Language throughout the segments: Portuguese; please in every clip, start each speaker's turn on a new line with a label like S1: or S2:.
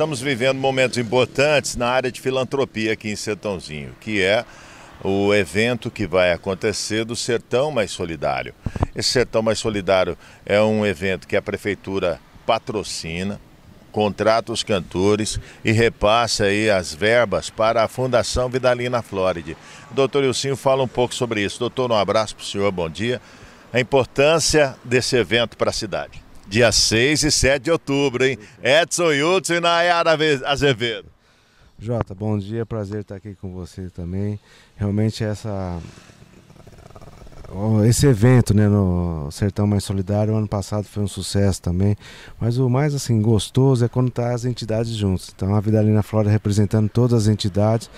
S1: estamos vivendo momentos importantes na área de filantropia aqui em Sertãozinho, que é o evento que vai acontecer do Sertão Mais Solidário. Esse Sertão Mais Solidário é um evento que a prefeitura patrocina, contrata os cantores e repassa aí as verbas para a Fundação Vidalina Flóride. Doutor Ilcinho fala um pouco sobre isso. Doutor, um abraço para o senhor, bom dia. A importância desse evento para a cidade dia 6 e 7 de outubro, hein? Edson Hudson e
S2: Nayara Azevedo. Jota, bom dia, prazer estar aqui com você também. Realmente essa esse evento né, no Sertão Mais Solidário, ano passado foi um sucesso também. Mas o mais assim gostoso é quando tá as entidades juntas. Então tá a Vidalina Flora representando todas as entidades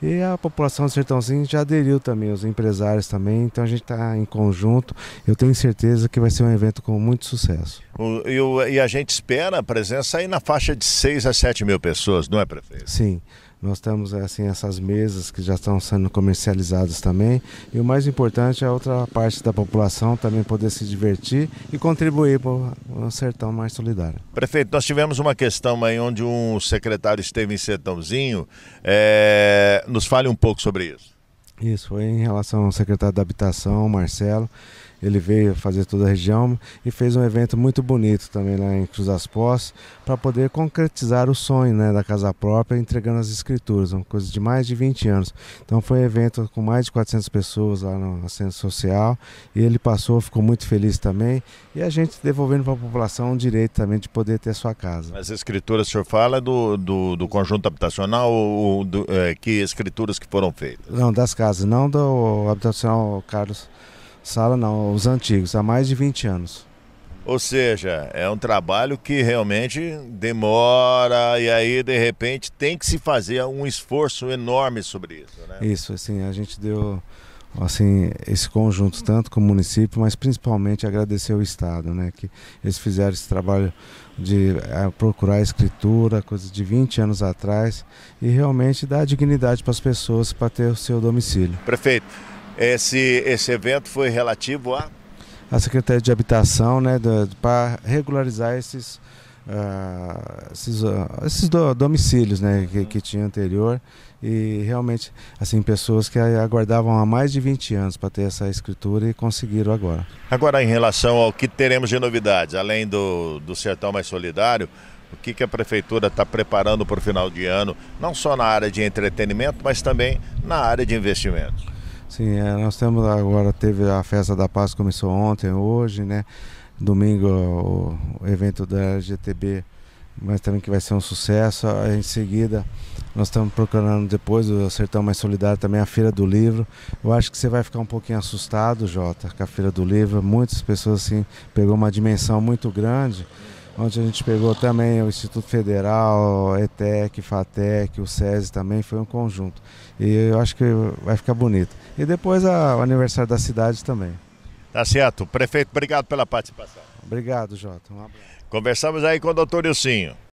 S2: e a população do Sertãozinho já aderiu também, os empresários também. Então a gente está em conjunto. Eu tenho certeza que vai ser um evento com muito sucesso.
S1: O, e, o, e a gente espera a presença aí na faixa de 6 a 7 mil pessoas, não é,
S2: prefeito? Sim. Nós temos assim essas mesas que já estão sendo comercializadas também. E o mais importante é a outra parte da população também poder se divertir e contribuir para um sertão mais solidário.
S1: Prefeito, nós tivemos uma questão aí onde um secretário esteve em Sertãozinho. É... Nos fale um pouco sobre isso.
S2: Isso, foi em relação ao secretário da Habitação, Marcelo ele veio fazer toda a região e fez um evento muito bonito também lá em Cruz das Pós para poder concretizar o sonho né, da casa própria, entregando as escrituras, uma coisa de mais de 20 anos. Então foi um evento com mais de 400 pessoas lá no Centro Social e ele passou, ficou muito feliz também e a gente devolvendo para a população o direito também de poder ter a sua casa.
S1: As escrituras, o senhor fala é do, do, do conjunto habitacional ou do, é, que escrituras que foram feitas?
S2: Não, das casas, não do habitacional Carlos Sala não, os antigos, há mais de 20 anos.
S1: Ou seja, é um trabalho que realmente demora e aí de repente tem que se fazer um esforço enorme sobre isso,
S2: né? Isso, assim, a gente deu assim esse conjunto tanto com o município, mas principalmente agradecer ao estado, né, que eles fizeram esse trabalho de eh, procurar a escritura, coisa de 20 anos atrás, e realmente dar dignidade para as pessoas para ter o seu domicílio.
S1: Prefeito, esse, esse evento foi relativo a?
S2: A Secretaria de Habitação, né, para regularizar esses, uh, esses, uh, esses do, domicílios né, que, que tinha anterior e realmente assim pessoas que aguardavam há mais de 20 anos para ter essa escritura e conseguiram agora.
S1: Agora em relação ao que teremos de novidades, além do, do Sertão Mais Solidário, o que, que a prefeitura está preparando para o final de ano, não só na área de entretenimento, mas também na área de investimentos?
S2: Sim, é, nós temos agora, teve a festa da paz, começou ontem, hoje, né? Domingo o, o evento da LGTB, mas também que vai ser um sucesso. em seguida, nós estamos procurando depois do Sertão Mais Solidário também, a Feira do Livro. Eu acho que você vai ficar um pouquinho assustado, Jota, com a Feira do Livro. Muitas pessoas, assim, pegou uma dimensão muito grande onde a gente pegou também o Instituto Federal, ETEC, FATEC, o SESI também, foi um conjunto. E eu acho que vai ficar bonito. E depois a, o aniversário da cidade também.
S1: Tá certo. Prefeito, obrigado pela participação. Obrigado, Jota. Um Conversamos aí com o doutor Ilcinho.